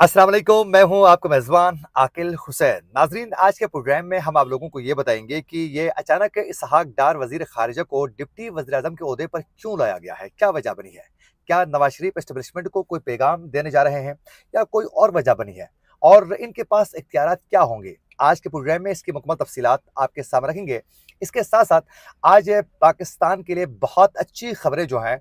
असलम मैं हूं आपका मेज़बान आकिल हुसैन नाजरीन आज के प्रोग्राम में हम आप लोगों को ये बताएंगे कि ये अचानक इसहाक डार वजीर खारजा को डिप्टी वजी अजम के अहदे पर क्यों लाया गया है क्या वजह बनी है क्या नवाज शरीफ इस्टबलिशमेंट को कोई पैगाम देने जा रहे हैं या कोई और वजह बनी है और इनके पास इख्तियार क्या होंगे आज के प्रोग्राम में इसकी मुकमल तफसीत आपके सामने रखेंगे इसके साथ साथ आज पाकिस्तान के लिए बहुत अच्छी खबरें जो हैं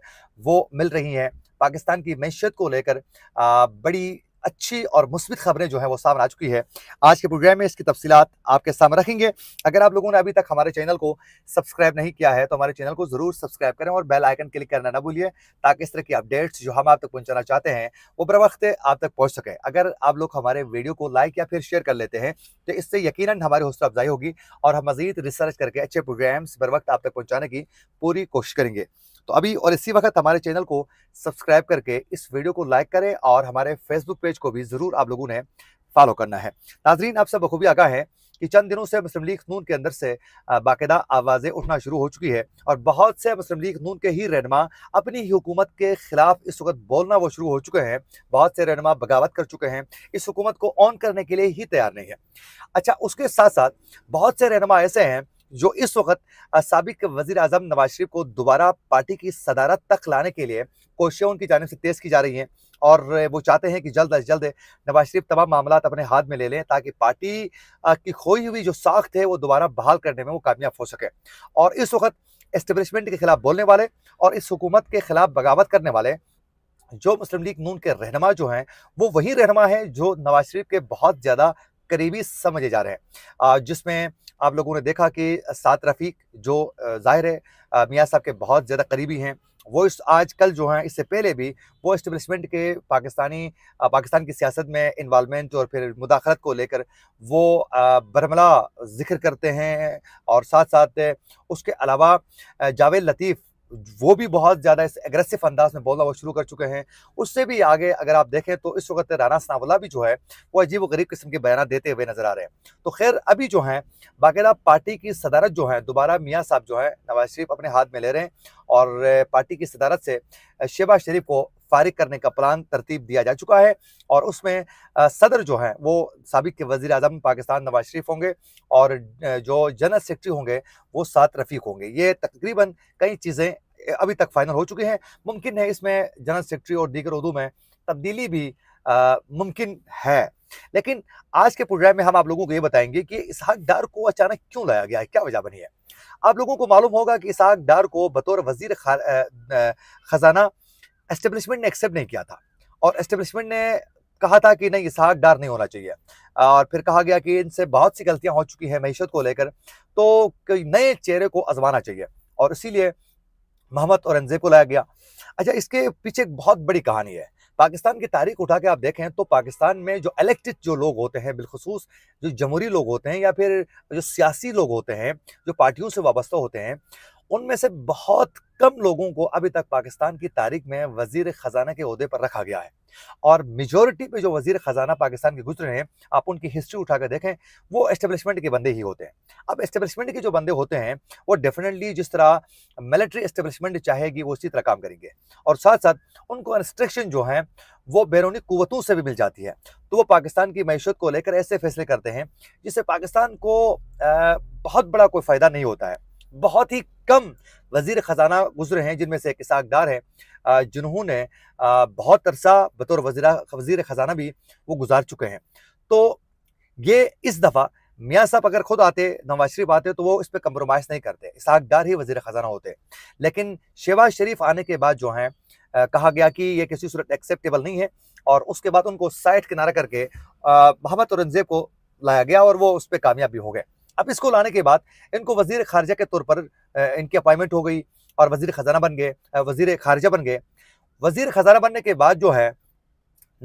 वो मिल रही हैं पाकिस्तान की मैशत को लेकर बड़ी अच्छी और मुस्बित खबरें जो है वो सामने आ चुकी है आज के प्रोग्राम में इसकी तफसीत आपके सामने रखेंगे अगर आप लोगों ने अभी तक हमारे चैनल को सब्सक्राइब नहीं किया है तो हमारे चैनल को ज़रूर सब्सक्राइब करें और बेल आइकन क्लिक करना ना भूलिए ताकि इस तरह की अपडेट्स जो हम आप तक पहुँचाना चाहते हैं वो बर वक्त आप तक पहुँच सकें अगर आप लोग हमारे वीडियो को लाइक या फिर शेयर कर लेते हैं तो इससे यकीन हमारी हौसला अफजाई होगी और हम मजीद रिसर्च करके अच्छे प्रोग्राम्स बर वक्त आप तक पहुँचाने की पूरी कोशिश करेंगे तो अभी और इसी वक्त हमारे चैनल को सब्सक्राइब करके इस वीडियो को लाइक करें और हमारे फेसबुक पेज को भी ज़रूर आप लोगों ने फॉलो करना है नाजरीन आप सब बखूबी आगा है कि चंद दिनों से मुस्लिम लीग नून के अंदर से बाकायदा आवाज़ें उठना शुरू हो चुकी है और बहुत से मुस्लिम लीग नून के ही रहनमा अपनी ही हुकूमत के खिलाफ इस वक्त बोलना वो शुरू हो चुके हैं बहुत से रहनमा बगावत कर चुके हैं इस हुकूमत को ऑन करने के लिए ही तैयार नहीं है अच्छा उसके साथ साथ बहुत से रहनमा ऐसे हैं जो इस वक्त सबक वजीर अजम नवाज शरीफ को दोबारा पार्टी की सदारत तक लाने के लिए कोशिशें उनकी जानब से तेज़ की जा रही हैं और वो चाहते हैं कि जल्द अज जल्द नवाज शरीफ तमाम मामला अपने हाथ में ले लें ताकि पार्टी की खोई हुई जो साख्त है वो दोबारा बहाल करने में वो कामयाब हो सके और इस वक्त इस्टबलिशमेंट के खिलाफ बोलने वाले और इस हुकूमत के खिलाफ बगावत करने वाले जो मुस्लिम लीग नून के रहनमा जो हैं वो वही रहनमा हैं जो नवाज शरीफ के बहुत ज़्यादा करीबी समझे जा रहे हैं जिसमें आप लोगों ने देखा कि सात रफ़ीक जो ज़ाहिर है मियाँ साहब के बहुत ज़्यादा करीबी हैं वो इस आज कल जो हैं इससे पहले भी वो इस्टबलिशमेंट के पाकिस्तानी पाकिस्तान की सियासत में इन्वालमेंट और फिर मुदाखलत को लेकर वो बरमला जिक्र करते हैं और साथ साथ उसके अलावा जावेद लतीफ़ वो भी बहुत ज़्यादा इस एग्रेसिव अंदाज में बोलना वो शुरू कर चुके हैं उससे भी आगे अगर आप देखें तो इस वक्त राना सनावला भी जो है वो अजीब व गरीब किस्म के बयान देते हुए नज़र आ रहे हैं तो खैर अभी जो है बाकायदा पार्टी की सदारत जो है दोबारा मियाँ साहब जो है नवाज शरीफ अपने हाथ में ले रहे हैं और पार्टी की सदारत से शेबा शरीफ को फारिग करने का प्लान तरतीब दिया जा चुका है और उसमें सदर जो हैं वो सबक के वजी अजम पाकिस्तान नवाज शरीफ होंगे और जो जनरल सेक्रेटरी होंगे वो सात रफीक होंगे ये तकरीबन कई चीज़ें अभी तक फाइनल हो चुकी हैं मुमकिन है इसमें जनरल सेक्रेटरी और दीगर उर्दू में तब्दीली भी मुमकिन है लेकिन आज के प्रोग्राम में हम आप लोगों को ये बताएंगे कि इसहाक डार को अचानक क्यों लाया गया है क्या वजह बनी है आप लोगों को मालूम होगा कि इसहाक डार को बतौर वजीर खजाना एस्टेब्लिशमेंट ने एक्सेप्ट नहीं किया था और एस्टेब्लिशमेंट ने कहा था कि नहीं इसहाक डार नहीं होना चाहिए और फिर कहा गया कि इनसे बहुत सी गलतियां हो चुकी हैं मीशत को लेकर तो नए चेहरे को आजमाना चाहिए और इसीलिए मोहम्मद औरंगजेब को लाया गया अच्छा इसके पीछे एक बहुत बड़ी कहानी है पाकिस्तान की तारीख उठा के आप देखें तो पाकिस्तान में जो इलेक्टेड जो लोग होते हैं बिलखसूस जो जमहूरी लोग होते हैं या फिर जो सियासी लोग होते हैं जो पार्टियों से वाबस्ता होते हैं उनमें से बहुत कम लोगों को अभी तक पाकिस्तान की तारीख में वजीर ख़जाना के अहदे पर रखा गया है और मेजोरिटी पे जो वजीर ख़जाना पाकिस्तान के गुजरे हैं आप उनकी हिस्ट्री उठाकर देखें वो इस्टेब्लिशमेंट के बंदे ही होते हैं अब इस्टेब्लिशमेंट के जो बंदे होते हैं वो डेफिनेटली जिस तरह मिलिट्री एस्टेब्लिशमेंट चाहेगी वो उसी तरह काम करेंगे और साथ साथ उनको इंस्ट्रक्शन जो हैं वो बैरूनी कुतों से भी मिल जाती है तो वो पाकिस्तान की मीशत को लेकर ऐसे फैसले करते हैं जिससे पाकिस्तान को बहुत बड़ा कोई फ़ायदा नहीं होता है बहुत ही कम वजीर ख़जाना गुजरे हैं जिनमें से एक इसाकदार है जिन्होंने बहुत अरसा बतौर वजीरा वजीर ख़जाना भी वो गुजार चुके हैं तो ये इस दफ़ा मियाँ साहब अगर खुद आते नवाज शरीफ आते तो वो इस पर कम्प्रोमाइज़ नहीं करते इसाकदार ही वजीर ख़जाना होते लेकिन शहबाज शरीफ आने के बाद जो हैं कहा गया कि ये किसी सूरत एक्सेप्टेबल नहीं है और उसके बाद उनको साइड किनारा करके मोहम्मद औरंगज़ेब को लाया गया और वो उस पर कामयाब भी हो गए अब इसको लाने के बाद इनको वजीर खारजा के तौर पर इनकी अपॉइंटमेंट हो गई और वजीर ख़जाना बन गए वजीर खारजा बन गए वजीर ख़जाना बनने के बाद जो है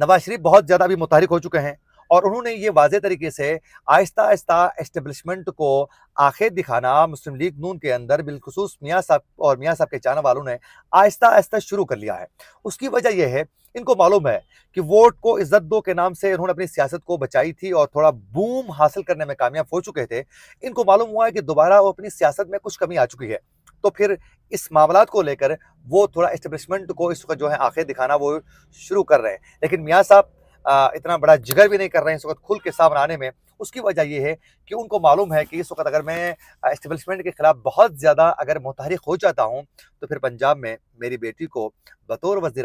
नवाज शरीफ बहुत ज़्यादा अभी मुतहरक हो चुके हैं और उन्होंने ये वाज तरीके से आहिस्ता आहिस्ता इस्टबलिशमेंट को आखिर दिखाना मुस्लिम लीग नून के अंदर बिलखसूस मियाँ साहब और मियाँ साहब के चाहने वालों ने आहिस्ता आहिस्ता शुरू कर लिया है उसकी वजह यह है इनको मालूम है कि वोट को इज्जत दो के नाम से इन्होंने अपनी सियासत को बचाई थी और थोड़ा बूम हासिल करने में कामयाब हो चुके थे इनको मालूम हुआ है कि दोबारा वो अपनी सियासत में कुछ कमी आ चुकी है तो फिर इस मामला को लेकर वो थोड़ा इस्टबलिशमेंट को इस वक्त जो है आंखें दिखाना वो शुरू कर रहे हैं लेकिन मियाँ साहब इतना बड़ा जिगर भी नहीं कर रहे हैं इस वक्त खुल के सामने आने में उसकी वजह यह है कि उनको मालूम है कि इस वक्त अगर मैं इस्टबलिशमेंट के ख़िलाफ़ बहुत ज़्यादा अगर मुतहरिक हो जाता हूँ तो फिर पंजाब में मेरी बेटी को बतौर वजी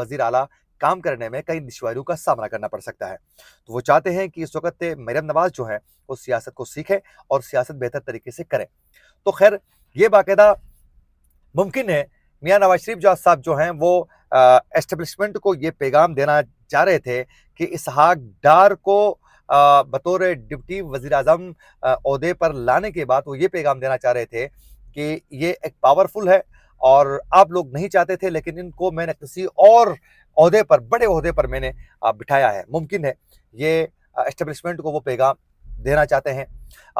वज़ी अला काम करने में कई दुशारियों का सामना करना पड़ सकता है तो वो चाहते हैं कि इस वक्त मरियम नवाज़ जो है वो सियासत को सीखे और सियासत बेहतर तरीके से करें तो खैर ये बाकायदा मुमकिन है मियाँ नवाज शरीफ जो साहब जो हैं वो एस्टबलिशमेंट को ये पैगाम देना चाह रहे थे कि इसहाक डार को बतौर डिप्टी वज़ी अजम अहदे पर लाने के बाद वो ये पैगाम देना चाह रहे थे कि ये एक पावरफुल है और आप लोग नहीं चाहते थे लेकिन इनको मैंने किसी और अहदे पर बड़े अहदे पर मैंने बिठाया है मुमकिन है ये इस्टबलिशमेंट को वो पैगाम देना चाहते हैं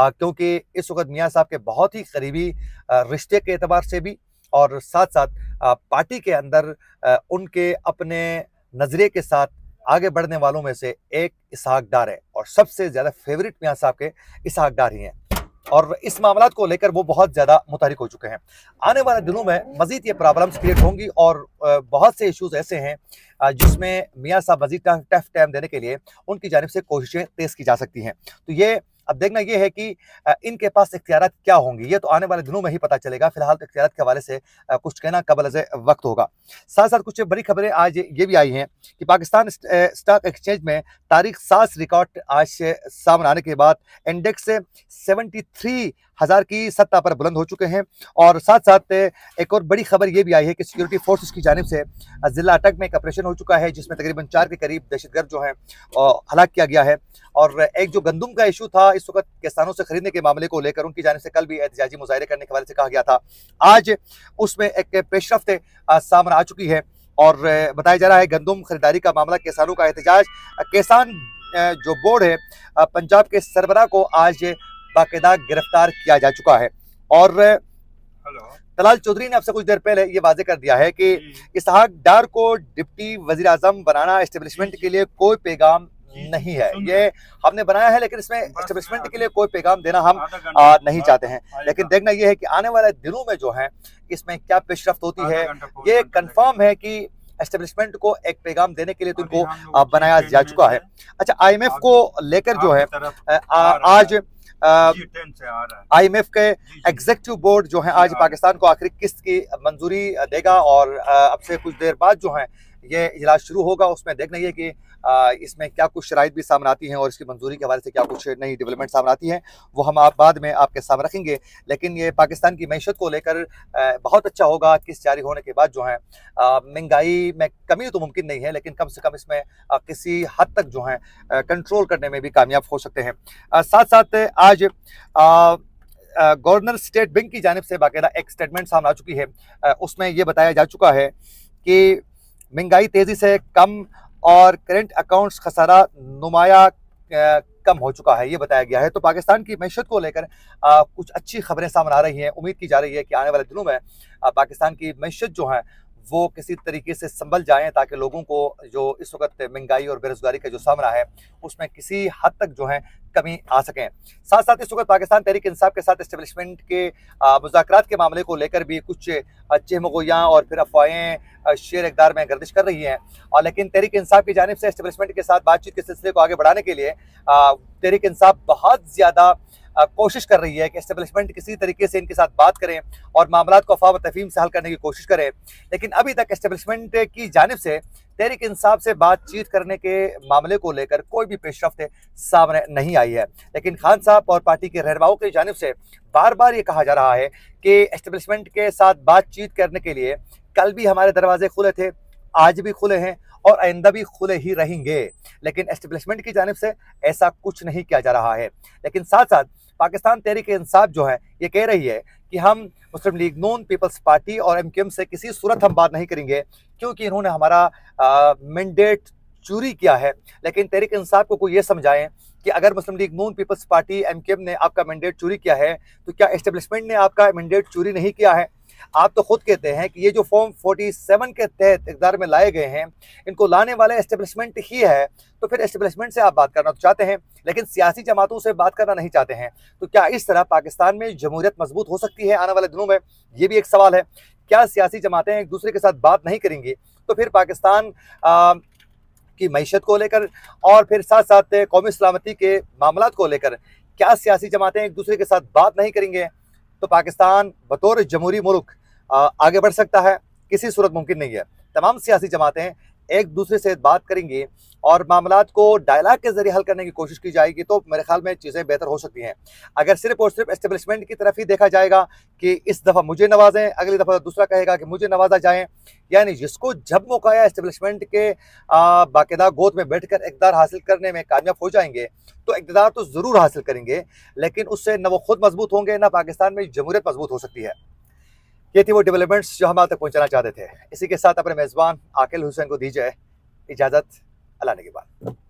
क्योंकि इस वक्त मियाँ साहब के बहुत ही करीबी रिश्ते के अतबार से भी और साथ साथ पार्टी के अंदर उनके अपने नज़रिए के साथ आगे बढ़ने वालों में से एक इसहाक डार है और सबसे ज़्यादा फेवरेट मियाँ साहब के इसहाक डार ही हैं और इस मामला को लेकर वो बहुत ज़्यादा मुतहरक हो चुके हैं आने वाले दिनों में मज़ीद ये प्रॉब्लम्स क्रिएट होंगी और बहुत से इश्यूज़ ऐसे हैं जिसमें मियाँ साहब मज़ीद टफ टाइम देने के लिए उनकी जानब से कोशिशें तेज़ की जा सकती हैं तो ये अब देखना यह है कि इनके पास इख्तियार क्या होंगे ये तो आने वाले दिनों में ही पता चलेगा फिलहाल तो इख्तियार के हवाले से कुछ कहना कबल अज वक्त होगा साथ साथ कुछ बड़ी खबरें आज ये भी आई हैं कि पाकिस्तान स्टॉक एक्सचेंज में तारीख सास रिकॉर्ड आज से सामने आने के बाद इंडेक्स सेवेंटी हज़ार की सत्ता पर बुलंद हो चुके हैं और साथ साथ एक और बड़ी खबर ये भी आई है कि सिक्योरिटी फोर्सेस की जानब से ज़िला अटक में एक ऑपरेशन हो चुका है जिसमें तकरीबन चार के करीब दहशतगर्द जो हैं हलाक किया गया है और एक जो गंदम का इशू था इस वक्त किसानों से खरीदने के मामले को लेकर उनकी जानब से कल भी एहतजाजी मुजाहरे करने के हवाले से कहा गया था आज उसमें एक पेशरफ सामने आ चुकी है और बताया जा रहा है गंदम खरीदारी का मामला किसानों का एहतजाज किसान जो बोर्ड है पंजाब के सरबरा को आज बाकायदा गिरफ्तार किया जा चुका है और तलाल चौधरी ने आपसे कुछ देर पहले ये वाजे कर दिया है कि इसहाक डार को डिप्टी वजीर अजम बनाना इस्टेब्लिशमेंट के लिए कोई पैगाम नहीं है ये हमने बनाया है लेकिन इसमें एस्टेब्लिशमेंट के लिए कोई पैगाम देना हम आ, नहीं चाहते हैं लेकिन देखना यह है कि आने वाले दिनों में जो है इसमें क्या पेशरफ होती है ये कन्फर्म है कि एस्टेब्लिशमेंट को एक पैगाम देने के लिए तो इनको बनाया जा चुका है अच्छा आईएमएफ को लेकर जो है आज आई एम एफ के एग्जेक्टिव बोर्ड जो है आज हाँ। पाकिस्तान को आखिरी किस्त की मंजूरी देगा और अब से कुछ देर बाद जो है ये इजलास शुरू होगा उसमें देख ये कि इसमें क्या कुछ शराइ भी सामने आती हैं और इसकी मंजूरी के हवाले से क्या कुछ नई डेवलपमेंट सामने आती हैं वो हम आप बाद में आपके सामने रखेंगे लेकिन ये पाकिस्तान की मीशत को लेकर बहुत अच्छा होगा किस जारी होने के बाद जो है महंगाई में कमी तो मुमकिन नहीं है लेकिन कम से कम इसमें किसी हद तक जो है कंट्रोल करने में भी कामयाब हो सकते हैं साथ साथ आज गवर्नर स्टेट बैंक की जानब से बाकायदा एक स्टेटमेंट सामने आ चुकी है उसमें यह बताया जा चुका है कि महंगाई तेज़ी से कम और करेंट अकाउंट्स खसारा नुमाया कम हो चुका है ये बताया गया है तो पाकिस्तान की मैशत को लेकर कुछ अच्छी खबरें सामने आ रही हैं उम्मीद की जा रही है कि आने वाले दिनों में पाकिस्तान की मैशत जो है वो किसी तरीके से संभल जाएं ताकि लोगों को जो इस वक्त महंगाई और बेरोज़गारी का जो सामना है उसमें किसी हद तक जो है कमी आ सकें साथ साथ इस वक्त पाकिस्तान तहरीक इंसाफ के साथ इस्टेबलिशमेंट के मुजाकर के मामले को लेकर भी कुछ चहमगोयाँ और फिर अफवाहें शेर इकदार में गर्दिश कर रही हैं और लेकिन तहरीक इंसाफ की जानब से इस्टबलिशमेंट के साथ बातचीत के सिलसिले को आगे बढ़ाने के लिए तहरीक इंसाफ बहुत ज़्यादा कोशिश कर रही है कि इस्टेब्लिशमेंट किसी तरीके से इनके साथ बात करें और मामला को अफाव तफीम से हल करने की कोशिश करें लेकिन अभी तक इस्टेब्लिशमेंट की जानब से तहरीक इंसाफ से बातचीत करने के मामले को लेकर कोई भी रफ्त सामने नहीं आई है लेकिन खान साहब और पार्टी के रहनमाओं की जानब से बार बार ये कहा जा रहा है कि इस्टेब्लिशमेंट के साथ बातचीत करने के लिए कल भी हमारे दरवाजे खुले थे आज भी खुले हैं और आइंदा भी खुले ही रहेंगे लेकिन एस्टेब्लिशमेंट की जानब से ऐसा कुछ नहीं किया जा रहा है लेकिन साथ साथ पाकिस्तान तहरीक इंसाफ जो है ये कह रही है कि हम Muslim League Noon People's Party और एम से किसी सूरत हम बात नहीं करेंगे क्योंकि इन्होंने हमारा मैंडेट चोरी किया है लेकिन तहरीक इंसाफ को कोई ये समझाएं कि अगर Muslim League Noon People's Party M ने आपका मैंडेट चोरी किया है तो क्या इस्टेब्लिशमेंट ने आपका मैंडेट चोरी नहीं किया है आप तो खुद कहते हैं कि ये जो फॉर्म 47 के तहत इकदार में लाए गए हैं इनको लाने वाला इस्टेब्लिशमेंट ही है तो फिर इस्टेब्लिशमेंट से आप बात करना तो चाहते हैं लेकिन सियासी जमातों से बात करना नहीं चाहते हैं तो क्या इस तरह पाकिस्तान में जमहूरियत मजबूत हो सकती है आने वाले दिनों में ये भी एक सवाल है क्या सियासी जमातें एक दूसरे के साथ बात नहीं करेंगी तो फिर पाकिस्तान की मीशत को लेकर और फिर साथ साथ कौमी सलामती के मामला को लेकर क्या सियासी जमातें एक दूसरे के साथ बात नहीं करेंगे तो पाकिस्तान बतौर जमहूरी मुल्क आगे बढ़ सकता है किसी सूरत मुमकिन नहीं है तमाम सियासी जमातें एक दूसरे से बात करेंगे और मामला को डायलॉग के जरिए हल करने की कोशिश की जाएगी तो मेरे ख्याल में चीज़ें बेहतर हो सकती हैं अगर सिर्फ और सिर्फ इस्टेब्लिशमेंट की तरफ ही देखा जाएगा कि इस दफ़ा मुझे नवाजें अगली दफ़ा तो दूसरा कहेगा कि मुझे नवाजा जाए यानी जिसको जब मौका या इस्टेब्लिशमेंट के बाकायदा गोद में बैठ कर इकदार हासिल करने में कामयाब हो जाएंगे तो इकदार तो ज़रूर हासिल करेंगे लेकिन उससे न वो खुद मजबूत होंगे ना पाकिस्तान में जमहूरियत मजबूत हो सकती है ये थी वो डेवलपमेंट्स जो हम आप तक पहुँचाना चाहते थे इसी के साथ अपने मेज़बान आकिल हुसैन को दीजिए इजाज़त अल्लाह ने के बाद